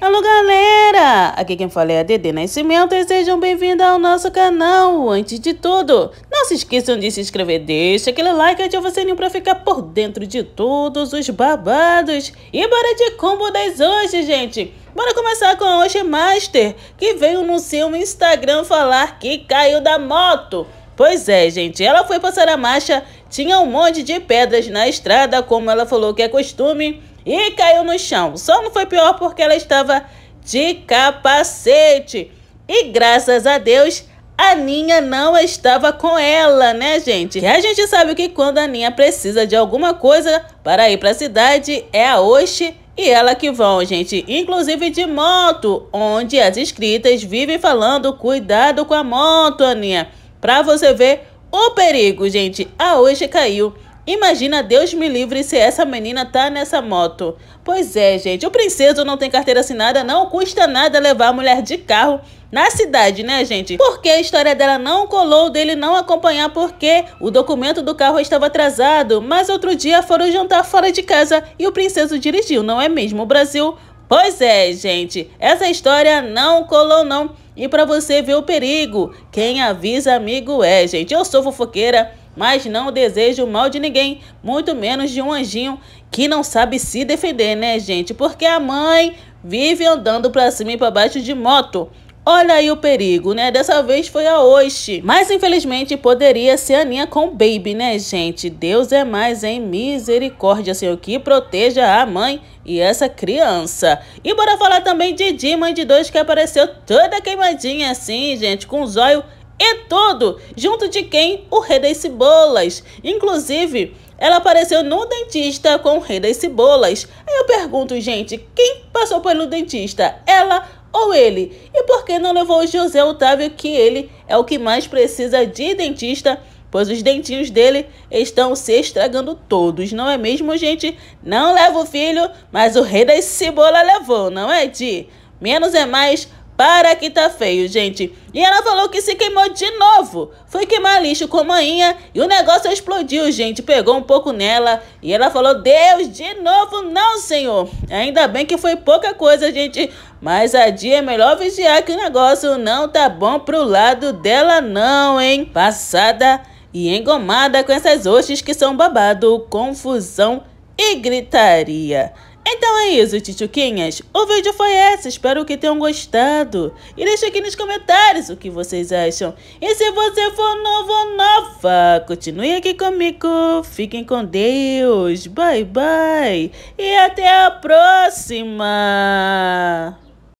Alô galera, aqui quem fala é a Dede Nascimento e sejam bem-vindos ao nosso canal. Antes de tudo, não se esqueçam de se inscrever, deixa aquele like e ativa o sininho para ficar por dentro de todos os babados. E bora de combo das hoje, gente. Bora começar com a Osh Master, que veio no seu Instagram falar que caiu da moto. Pois é, gente, ela foi passar a marcha, tinha um monte de pedras na estrada, como ela falou que é costume, e caiu no chão. Só não foi pior porque ela estava de capacete. E graças a Deus, a Ninha não estava com ela, né, gente? Que a gente sabe que quando a Ninha precisa de alguma coisa para ir para a cidade, é a Oxi e ela que vão, gente, inclusive de moto, onde as escritas vivem falando cuidado com a moto, Aninha, para você ver o perigo, gente. A Oxi caiu Imagina, Deus me livre se essa menina tá nessa moto. Pois é, gente, o princeso não tem carteira assinada, não custa nada levar a mulher de carro na cidade, né, gente? Porque a história dela não colou, dele não acompanhar porque o documento do carro estava atrasado, mas outro dia foram jantar fora de casa e o princeso dirigiu, não é mesmo? O Brasil Pois é, gente, essa história não colou não. E para você ver o perigo, quem avisa amigo é, gente. Eu sou fofoqueira mas não desejo o mal de ninguém, muito menos de um anjinho que não sabe se defender, né, gente? Porque a mãe vive andando para cima e para baixo de moto. Olha aí o perigo, né? Dessa vez foi a Oxi. Mas infelizmente poderia ser a Ninha com o Baby, né, gente? Deus é mais, hein? Misericórdia, Senhor, que proteja a mãe e essa criança. E bora falar também de Di, mãe de dois, que apareceu toda queimadinha assim, gente, com o zóio e tudo, junto de quem? O Rei das Cebolas. Inclusive, ela apareceu no dentista com o Rei das Cebolas. Aí eu pergunto, gente, quem passou pelo dentista? Ela ou ele? E por que não levou o José Otávio, que ele é o que mais precisa de dentista? Pois os dentinhos dele estão se estragando todos, não é mesmo, gente? Não leva o filho, mas o rei das cebolas levou, não é, Di? Menos é mais. Para que tá feio, gente. E ela falou que se queimou de novo. Foi queimar lixo com a manhinha e o negócio explodiu, gente. Pegou um pouco nela e ela falou, Deus, de novo não, senhor. Ainda bem que foi pouca coisa, gente. Mas a dia é melhor vigiar que o negócio não tá bom pro lado dela não, hein. Passada e engomada com essas hostes que são babado, confusão e gritaria. Então é isso, tichuquinhas. O vídeo foi esse, espero que tenham gostado. E deixe aqui nos comentários o que vocês acham. E se você for novo ou nova, continue aqui comigo. Fiquem com Deus. Bye, bye. E até a próxima.